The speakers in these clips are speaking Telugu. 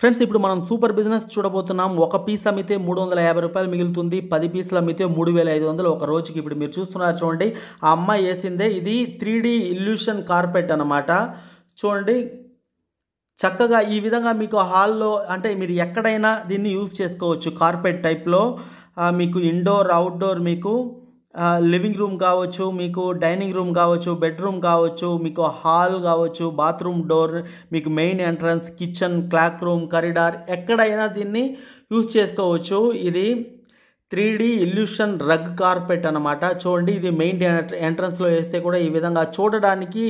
ఫ్రెండ్స్ ఇప్పుడు మనం సూపర్ బిజినెస్ చూడబోతున్నాం ఒక పీస్ అమ్మితే మూడు వందల యాభై రూపాయలు మిగులుతుంది పది పీసులు అమ్మితే మూడు వేల ఐదు వందలు ఒక రోజుకి ఇప్పుడు మీరు చూస్తున్నారు చూడండి ఆ అమ్మాయి వేసిందే ఇది త్రీ డి ఇల్యూషన్ కార్పెట్ అనమాట చూడండి చక్కగా ఈ విధంగా మీకు హాల్లో అంటే మీరు ఎక్కడైనా దీన్ని యూజ్ చేసుకోవచ్చు కార్పెట్ టైప్లో మీకు ఇండోర్ అవుట్డోర్ మీకు లివింగ్ రూమ్ కావచ్చు మీకు డైనింగ్ రూమ్ కావచ్చు బెడ్రూమ్ కావచ్చు మీకు హాల్ కావచ్చు బాత్రూమ్ డోర్ మీకు main entrance kitchen cloakroom corridor ఎక్కడైనా దీన్ని యూజ్ చేసుకోవచ్చు ఇది three D illusion rug carpet అనమాట చూడండి ఇది మెయిన్ ఎంట్రన్స్లో వేస్తే కూడా ఈ విధంగా చూడడానికి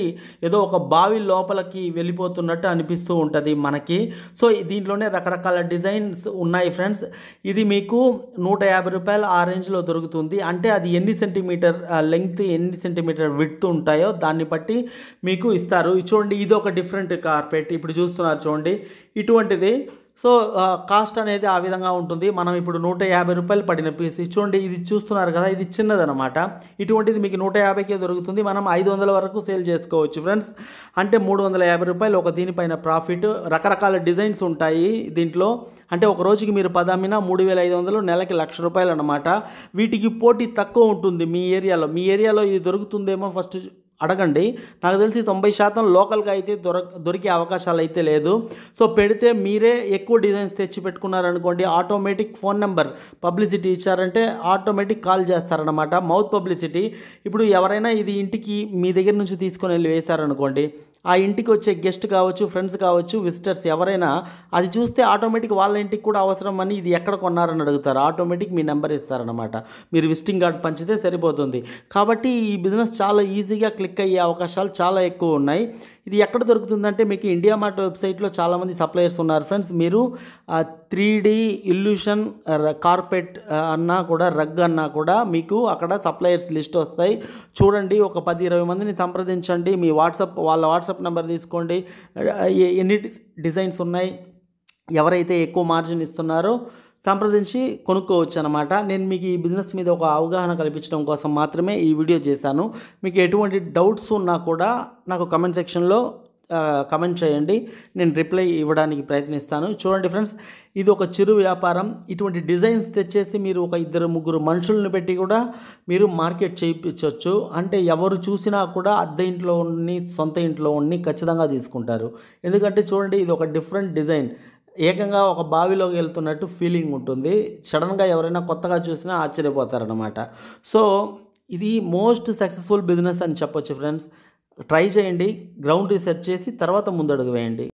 ఏదో ఒక బావి లోపలికి వెళ్ళిపోతున్నట్టు అనిపిస్తూ ఉంటుంది మనకి సో దీంట్లోనే రకరకాల డిజైన్స్ ఉన్నాయి ఫ్రెండ్స్ ఇది మీకు నూట యాభై రూపాయలు ఆ రేంజ్లో దొరుకుతుంది అంటే అది ఎన్ని సెంటీమీటర్ లెంగ్త్ ఎన్ని సెంటీమీటర్ విడ్త్ ఉంటాయో దాన్ని బట్టి మీకు ఇస్తారు చూడండి ఇది ఒక డిఫరెంట్ కార్పెట్ ఇప్పుడు చూస్తున్నారు చూడండి ఇటువంటిది సో కాస్ట్ అనేది ఆ విధంగా ఉంటుంది మనం ఇప్పుడు నూట యాభై రూపాయలు పడిన పీస్ చూడండి ఇది చూస్తున్నారు కదా ఇది చిన్నదనమాట ఇటువంటిది మీకు నూట యాభైకే దొరుకుతుంది మనం ఐదు వందల వరకు సేల్ చేసుకోవచ్చు ఫ్రెండ్స్ అంటే మూడు వందల యాభై రూపాయలు ఒక దీనిపైన ప్రాఫిట్ రకరకాల డిజైన్స్ ఉంటాయి దీంట్లో అంటే ఒక రోజుకి మీరు పదమ్మినా మూడు వేల ఐదు వందలు నెలకి లక్ష రూపాయలు అనమాట వీటికి పోటీ తక్కువ ఉంటుంది మీ ఏరియాలో మీ ఏరియాలో ఇది దొరుకుతుందేమో ఫస్ట్ అడగండి నాకు తెలిసి తొంభై శాతం లోకల్గా అయితే దొర దొరికే అవకాశాలు అయితే లేదు సో పెడితే మీరే ఎక్కువ డిజైన్స్ తెచ్చి పెట్టుకున్నారనుకోండి ఆటోమేటిక్ ఫోన్ నెంబర్ పబ్లిసిటీ ఇచ్చారంటే ఆటోమేటిక్ కాల్ చేస్తారనమాట మౌత్ పబ్లిసిటీ ఇప్పుడు ఎవరైనా ఇది ఇంటికి మీ దగ్గర నుంచి తీసుకొని వెళ్ళి వేశారనుకోండి ఆ ఇంటికి వచ్చే గెస్ట్ కావచ్చు ఫ్రెండ్స్ కావచ్చు విజిటర్స్ ఎవరైనా అది చూస్తే ఆటోమేటిక్ వాళ్ళ ఇంటికి కూడా అవసరం అని ఇది ఎక్కడ కొన్నారని అడుగుతారు ఆటోమేటిక్ మీ నెంబర్ ఇస్తారనమాట మీరు విజిటింగ్ కార్డ్ పంచితే సరిపోతుంది కాబట్టి ఈ బిజినెస్ చాలా ఈజీగా క్లిక్ అయ్యే అవకాశాలు చాలా ఎక్కువ ఉన్నాయి ఇది ఎక్కడ దొరుకుతుందంటే మీకు ఇండియా మార్ట్ వెబ్సైట్లో చాలామంది సప్లయర్స్ ఉన్నారు ఫ్రెండ్స్ మీరు త్రీ డీ ఇల్యూషన్ కార్పెట్ అన్నా కూడా రగ్ అన్నా కూడా మీకు అక్కడ సప్లయర్స్ లిస్ట్ వస్తాయి చూడండి ఒక పది ఇరవై మందిని సంప్రదించండి మీ వాట్సాప్ వాళ్ళ వాట్సాప్ నెంబర్ తీసుకోండి ఎన్ని డిజైన్స్ ఉన్నాయి ఎవరైతే ఎక్కువ మార్జిన్ ఇస్తున్నారో సంప్రదించి కొనుక్కోవచ్చు అనమాట నేను మీకు ఈ బిజినెస్ మీద ఒక అవగాహన కల్పించడం కోసం మాత్రమే ఈ వీడియో చేశాను మీకు ఎటువంటి డౌట్స్ ఉన్నా కూడా నాకు కమెంట్ సెక్షన్లో కమెంట్ చేయండి నేను రిప్లై ఇవ్వడానికి ప్రయత్నిస్తాను చూడండి ఫ్రెండ్స్ ఇది ఒక చిరు వ్యాపారం ఇటువంటి డిజైన్స్ తెచ్చేసి మీరు ఒక ఇద్దరు ముగ్గురు మనుషులను పెట్టి కూడా మీరు మార్కెట్ చేయించవచ్చు అంటే ఎవరు చూసినా కూడా అద్దె ఇంట్లో ఉండి సొంత ఇంట్లో ఉండి ఖచ్చితంగా తీసుకుంటారు ఎందుకంటే చూడండి ఇది ఒక డిఫరెంట్ డిజైన్ ఏకంగా ఒక బావిలోకి వెళ్తున్నట్టు ఫీలింగ్ ఉంటుంది సడన్గా ఎవరైనా కొత్తగా చూసినా ఆశ్చర్యపోతారనమాట సో ఇది మోస్ట్ సక్సెస్ఫుల్ బిజినెస్ అని చెప్పొచ్చు ఫ్రెండ్స్ ట్రై చేయండి గ్రౌండ్ రీసెర్చ్ చేసి తర్వాత ముందడుగు వేయండి